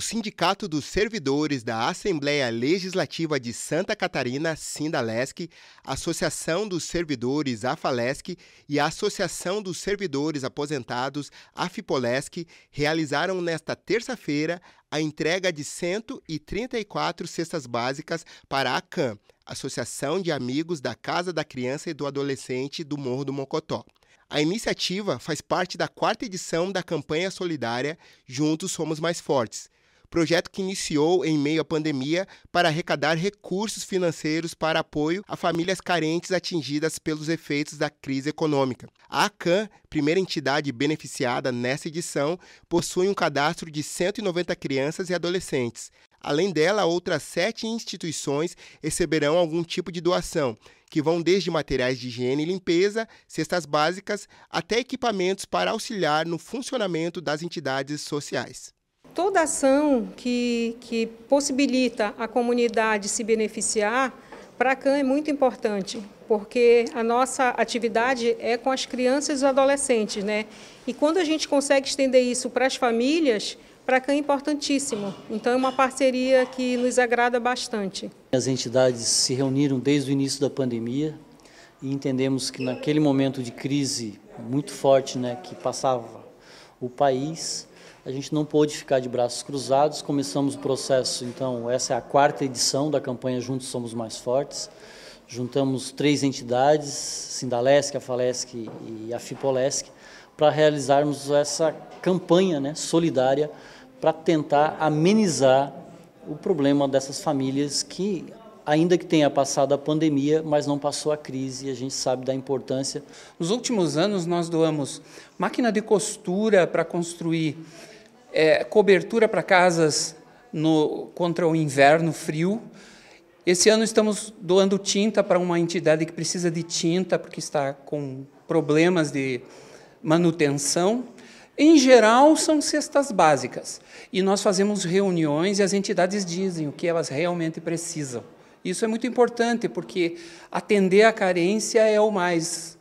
O Sindicato dos Servidores da Assembleia Legislativa de Santa Catarina, Sindalesc, Associação dos Servidores Afalesc e a Associação dos Servidores Aposentados, Afipolesc, realizaram nesta terça-feira a entrega de 134 cestas básicas para a CAM, Associação de Amigos da Casa da Criança e do Adolescente do Morro do Mocotó. A iniciativa faz parte da quarta edição da campanha solidária Juntos Somos Mais Fortes, projeto que iniciou em meio à pandemia para arrecadar recursos financeiros para apoio a famílias carentes atingidas pelos efeitos da crise econômica. A ACAM, primeira entidade beneficiada nessa edição, possui um cadastro de 190 crianças e adolescentes. Além dela, outras sete instituições receberão algum tipo de doação, que vão desde materiais de higiene e limpeza, cestas básicas, até equipamentos para auxiliar no funcionamento das entidades sociais toda ação que, que possibilita a comunidade se beneficiar, para a CAN é muito importante, porque a nossa atividade é com as crianças e os adolescentes, né? E quando a gente consegue estender isso para as famílias, para a CAN é importantíssimo. Então é uma parceria que nos agrada bastante. As entidades se reuniram desde o início da pandemia e entendemos que naquele momento de crise muito forte, né, que passava o país, a gente não pôde ficar de braços cruzados, começamos o processo, então, essa é a quarta edição da campanha Juntos Somos Mais Fortes. Juntamos três entidades, Sindalesc, a Falesc e a Fipolesc, para realizarmos essa campanha né, solidária para tentar amenizar o problema dessas famílias que ainda que tenha passado a pandemia, mas não passou a crise, e a gente sabe da importância. Nos últimos anos, nós doamos máquina de costura para construir é, cobertura para casas no, contra o inverno frio. Esse ano estamos doando tinta para uma entidade que precisa de tinta, porque está com problemas de manutenção. Em geral, são cestas básicas. E nós fazemos reuniões e as entidades dizem o que elas realmente precisam. Isso é muito importante, porque atender a carência é o mais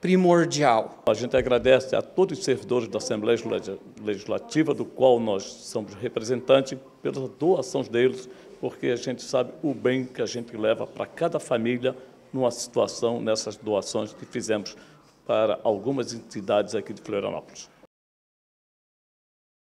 primordial. A gente agradece a todos os servidores da Assembleia Legislativa, do qual nós somos representantes, pelas doações deles, porque a gente sabe o bem que a gente leva para cada família numa situação, nessas doações que fizemos para algumas entidades aqui de Florianópolis.